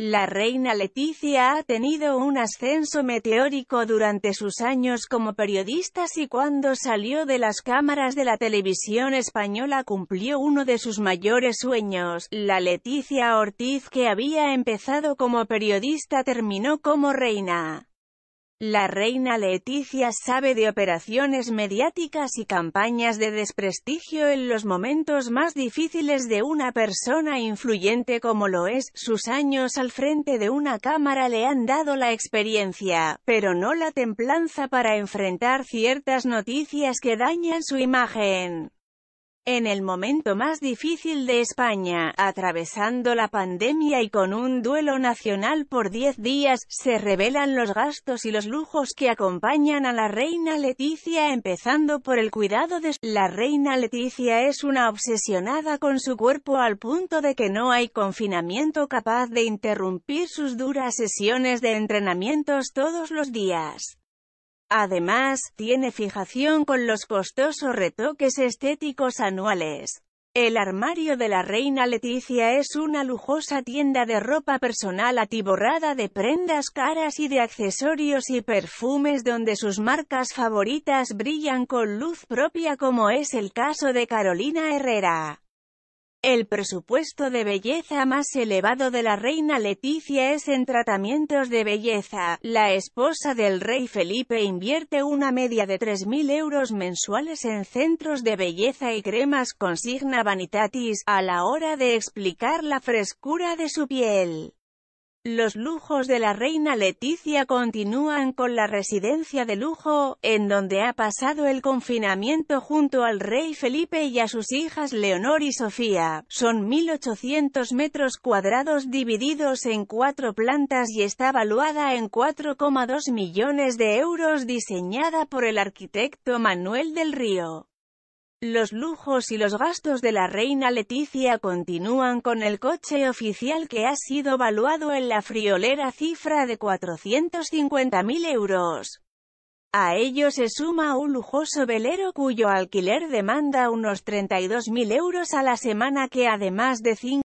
La reina Leticia ha tenido un ascenso meteórico durante sus años como periodista y cuando salió de las cámaras de la televisión española cumplió uno de sus mayores sueños. La Leticia Ortiz que había empezado como periodista terminó como reina. La reina Leticia sabe de operaciones mediáticas y campañas de desprestigio en los momentos más difíciles de una persona influyente como lo es, sus años al frente de una cámara le han dado la experiencia, pero no la templanza para enfrentar ciertas noticias que dañan su imagen. En el momento más difícil de España, atravesando la pandemia y con un duelo nacional por 10 días, se revelan los gastos y los lujos que acompañan a la reina Leticia empezando por el cuidado de La reina Leticia es una obsesionada con su cuerpo al punto de que no hay confinamiento capaz de interrumpir sus duras sesiones de entrenamientos todos los días. Además, tiene fijación con los costosos retoques estéticos anuales. El armario de la reina Leticia es una lujosa tienda de ropa personal atiborrada de prendas caras y de accesorios y perfumes donde sus marcas favoritas brillan con luz propia como es el caso de Carolina Herrera. El presupuesto de belleza más elevado de la reina Leticia es en tratamientos de belleza. La esposa del rey Felipe invierte una media de 3.000 euros mensuales en centros de belleza y cremas consigna Vanitatis, a la hora de explicar la frescura de su piel. Los lujos de la reina Leticia continúan con la residencia de lujo, en donde ha pasado el confinamiento junto al rey Felipe y a sus hijas Leonor y Sofía. Son 1.800 metros cuadrados divididos en cuatro plantas y está valuada en 4,2 millones de euros diseñada por el arquitecto Manuel del Río. Los lujos y los gastos de la reina Leticia continúan con el coche oficial que ha sido valuado en la friolera cifra de 450.000 euros. A ello se suma un lujoso velero cuyo alquiler demanda unos 32.000 euros a la semana que además de 5